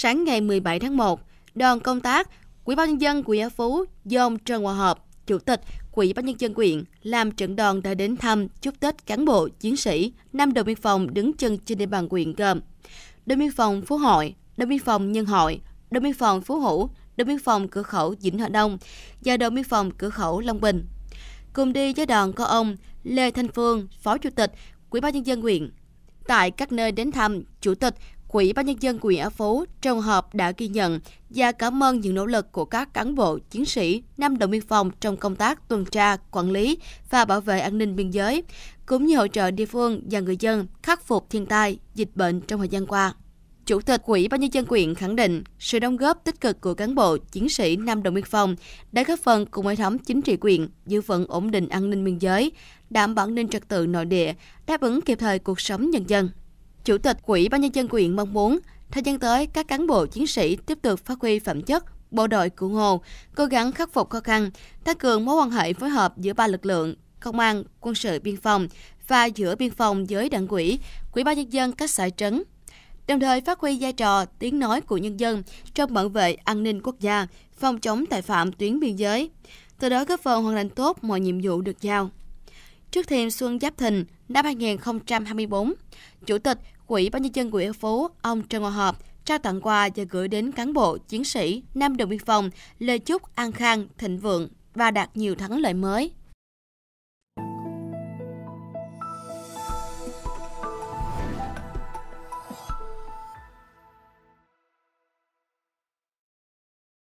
sáng ngày 17 tháng 1, đoàn công tác Quỹ ban nhân dân quỹ Phú do ông Trần Hòa Hợp, Chủ tịch Quỹ ban nhân dân quyện làm trưởng đoàn đã đến thăm chúc Tết cán bộ chiến sĩ năm Đội biên phòng đứng chân trên địa bàn quyện gồm Đội biên phòng Phú Hội, Đội biên phòng Nhân Hội, Đội biên phòng Phú Hữu, Đội biên phòng cửa khẩu Vĩnh Hòa Đông và Đội biên phòng cửa khẩu Long Bình. Cùng đi với đoàn có ông Lê Thanh Phương, Phó Chủ tịch Quỹ ban nhân dân huyện. Tại các nơi đến thăm, Chủ tịch Quỹ Ban Nhân dân quyền Á phố trong Hợp đã ghi nhận và cảm ơn những nỗ lực của các cán bộ, chiến sĩ, năm đồng biên phòng trong công tác tuần tra, quản lý và bảo vệ an ninh biên giới, cũng như hỗ trợ địa phương và người dân khắc phục thiên tai, dịch bệnh trong thời gian qua. Chủ tịch Quỹ Ban Nhân dân quyện khẳng định sự đóng góp tích cực của cán bộ, chiến sĩ Nam Đồng Biên Phòng đã góp phần cùng hệ thống chính trị quyện giữ vững ổn định an ninh biên giới, đảm bảo an ninh trật tự nội địa, đáp ứng kịp thời cuộc sống nhân dân. Chủ tịch Quỹ ban nhân dân quyện mong muốn thời gian tới các cán bộ chiến sĩ tiếp tục phát huy phẩm chất bộ đội cụ Hồ, cố gắng khắc phục khó khăn, tăng cường mối quan hệ phối hợp giữa ba lực lượng công an, quân sự biên phòng và giữa biên phòng với đảng quỹ, quỹ ban nhân dân các xã trấn. Đồng thời phát huy vai trò tiếng nói của nhân dân trong bảo vệ an ninh quốc gia, phòng chống tội phạm tuyến biên giới. Từ đó góp phần hoàn thành tốt mọi nhiệm vụ được giao trước thêm xuân Giáp Thìn năm 2024. Chủ tịch Quỹ Ban nhân dân quỹ phố ông Trần Ngọc Hợp trao tặng quà và gửi đến cán bộ, chiến sĩ, nam đồn biên phòng lời chúc an khang, thịnh vượng và đạt nhiều thắng lợi mới.